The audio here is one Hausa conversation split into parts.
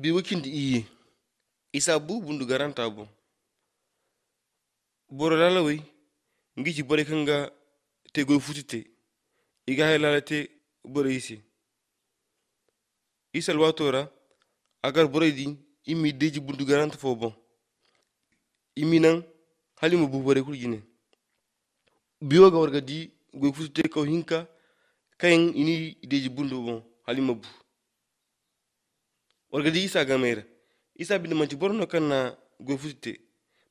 bi wikindi e e. iyi isa bu bundu garanta bu boro lalawai ngi ci bari kanga te goy futite iga hay lalate boro isi isal watora agar boro di imi deji bundu garanta fo bon imi nan halima bu bari kurjine biyo ga warga di goy futite ko hinka kayen ini deji bundu bon halima bu wargadi isa gamera isa binde manci borno kanna gofutte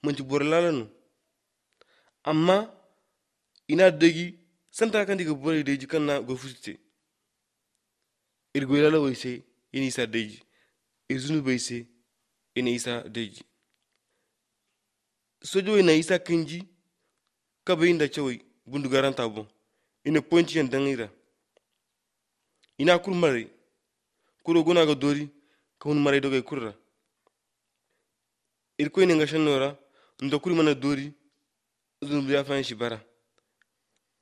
manci borlalanu amma ina dogi santa kandi ga bore deji kanna gofutte irgoylala wayse ina isa deji izunubayse ina isa deji sojoyi na isa kinji kaba inda cewai bundugaranta bon ina pointi yan dangira ina kurmare kuro gona ga dori kahun maray irko kurra irkoyne ngashanora ndokuri mana dori zunbu ya fan shi bara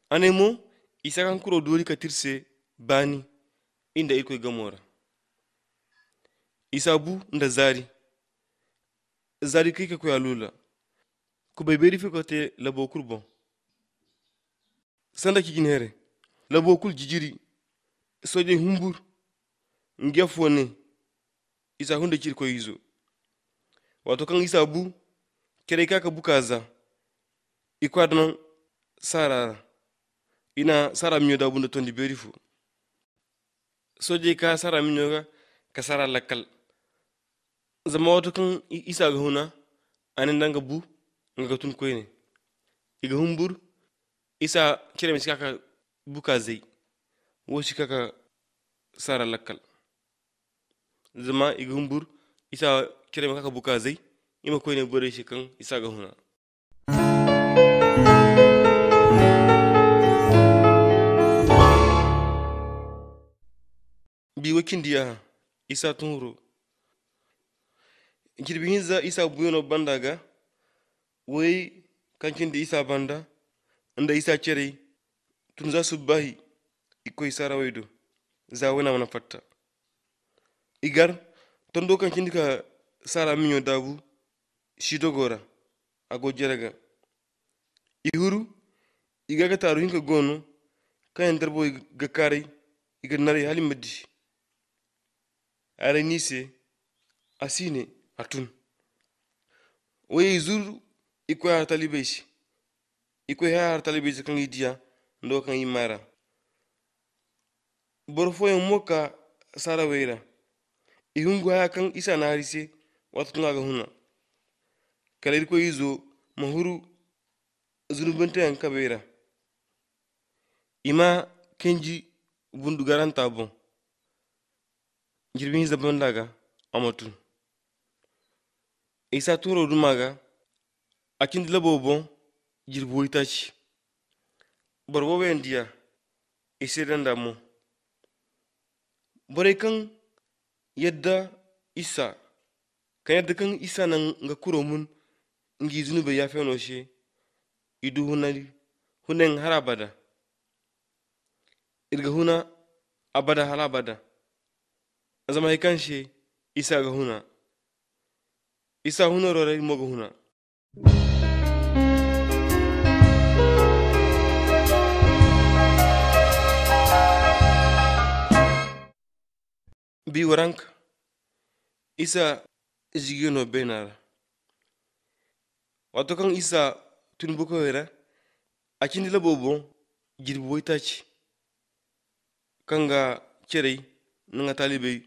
anemo isa kan kuro dori katirse bani inda irkoy gamora isabu nda zari zari kike ko alula ko be beri fikote labo kurbo sanda ki ginere labo kul jijiri soje humbur ngefone isa hunde ciri ko izo wato kan isa bu kere kaka bukaza ikwadnan sarara ina sara miño da bunda tondi beri fu soje ka sara miño ga ka sara lakkal zama wato kan isa ga huna anin danga bu nga tun koyne iga humbur isa kere mi kaka buka zai wosi kaka sara lakkal zama igumbur isa kira maka buka zai ima koi ne bure shi kan isa ga huna bi wakin diya isa tunuru girbihin za isa buyono banda ga wai kankin da isa banda inda isa cere tun za su bahi iko isa rawaido za wani mana fatta igar tondo kan kindi ka sara minyo dabu shidogora ago jerega ihuru igaga taru hinka gono kayan darbo ga kare iga nare halin madi are nise asine atun waye zuru iko ya talibeshi iko ya har talibeshi kan idiya ndo kan imara borfo moka sara weira ihun ihungua kan isa na harise wata tun aga huna kala irko izo mahuru ta yanka bera ima kenji bundu garanta bon jirgin hisa ban daga amatu isa turo dumaga akin dilabo bon jirbo ci barbo wendiya ise dan damo bore kan yadda isa kan yadda kan isa nan nga kuro mun ngi zunube ya feno she idu hunari hunen har abada irga huna abada har abada azama hikan she isa ga huna isa huna rore moga huna bi warang. isa jigéeno beenaara wato kaŋ isa sa tun bokoy ra a cindi laboo boŋ jirbi way taaci kaŋ ga cerey talibai taalibey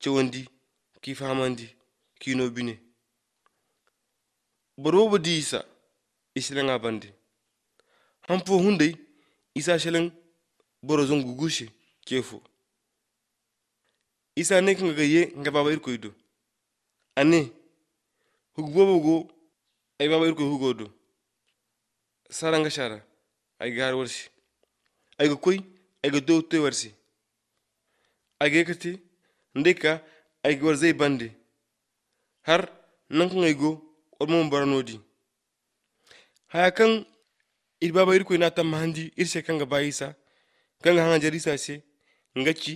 cewandi ki fahamandi ki no bine boro wo di isa i sheleŋa bandi hanfo hundey isa sheleŋ boro zongu gushe isa ne kaŋ ga ye nga baba ani hugbobugu ay baba irko hugodo saranga shara ay gaar warshi ay ga koy ay ga dowtoy warshi ay ga yakati ndika ay ga warzay bande har nankan ay go ormon baranodi haya kan ir baba irko ina tamma handi irse kanga bayisa kanga hanga jarisa se ngaci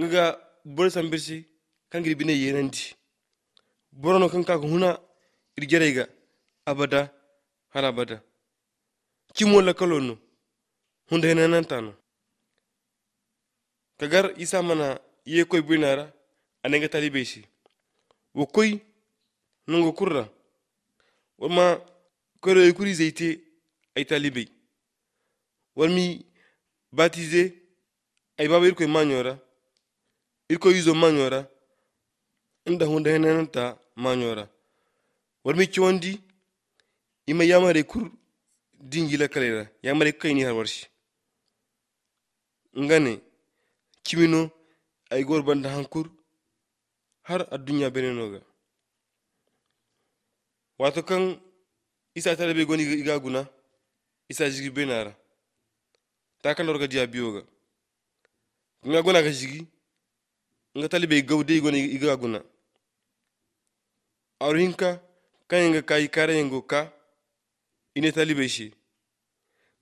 nga ga borsan birsi kangir bine yenandi borono kanka ko huna iɗi jareyga abada hala abada cimolla kalo no hunde hene nantano kagar isa mana ye koy boynara anenga talibe si wo koy nongo kurra wonma koyroye kuri zeyte ay talibe wonmi batise ay baba irkoye mañora irkoy uso mañora inda hunde henenanta mañora warmi condi ima yamare kur dingila kalera yamare kayni har warshi. ngane cimino ay gor banda hankur har addunya benenoga wato kan isa tare be goni iga guna isa jigi benara ta kan dorga biyo ga. nga gona ka jigi nga talibe gawde goni iga guna aru hinka kan yinga ka yi kare yingo ka ine talibe shi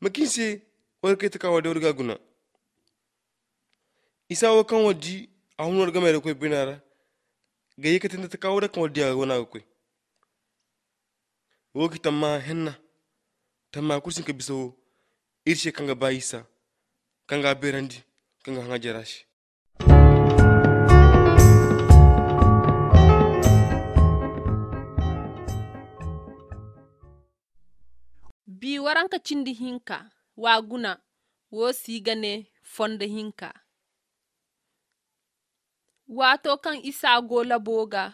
makinse warke ta kawo da wurga guna isa wa kan waji a hunar game da kwai binara ga yi katin da ta kawo da kan waji a gona ga kwai woki tamma henna tamma kursin ka bisawo irshe kanga ga bayisa kanga berandi kanga hanga jarashi waranka cindi hinka waguna wo sigane fonda hinka wato kan isa gola boga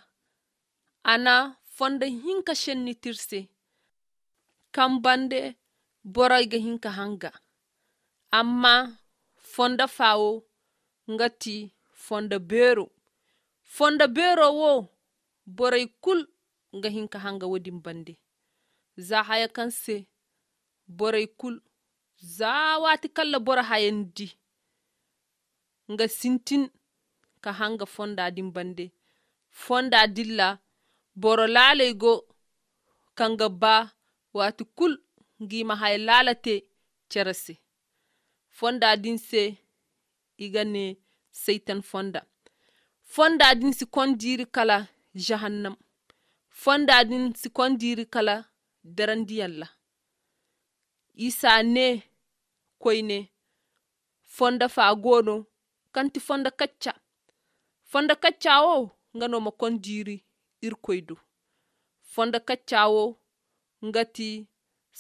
ana fonda hinka shenni tirse kan bande boroyga hinka hanga amma fonda fawo ngati fonda bero fonda bero wo boroy kul nga hinka hanga wodin bande zahaya kan se borey kul zawati kala bora ha en di nga sintin ka hanga fonda din bande fonda dilla boro laalaygo kanga ba wati kul ngima haye laalate cerase fonda din se igane seitan fonda fonda din si kondiri kala jahannam fonda din si kondiri kala darandiyalla isa ne koyne fonda faagoɗo kanti fonda kacca fonda kacca o nganoma kondiri irkoydu fonda kacca o ngati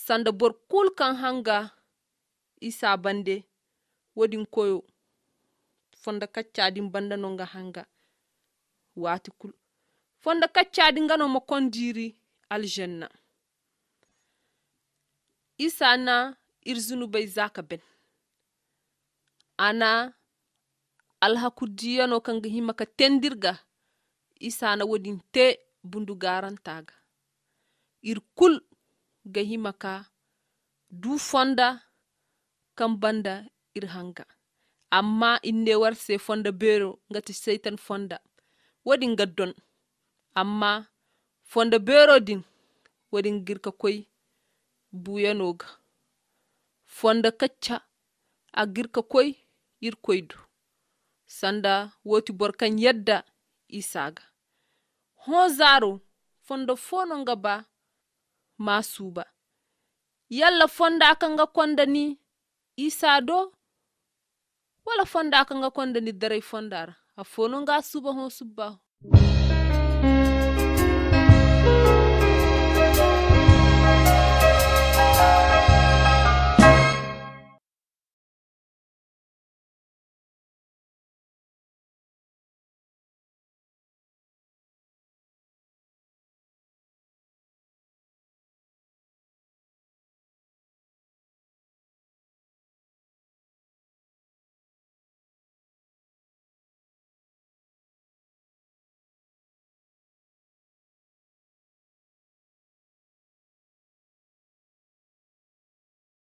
sanda bor kulkan hanga isa bande wodin koyo fonda kaccadin bandanonga hanga wati kul fonda kaccadi nganoma kondiri aljanna isa na irzunu bai zaka ben ana alhakudiyano kan hima ka tendirga isana wadin te bundu garantaga irkul kul ga ka du fonda kan banda irhanga hanga amma inne se fonda bero ngati seitan fonda wadin gaddon amma fonda bero din wadin girka koi buyanoga fonda kacca agirka koy irkoydu sanda woti borkan yadda isaga ho zaro fonda fono nga ba ma yalla fonda akanga konda ni isado do wala fonda akanga konda ni darai fondara a fono nga suba ho subba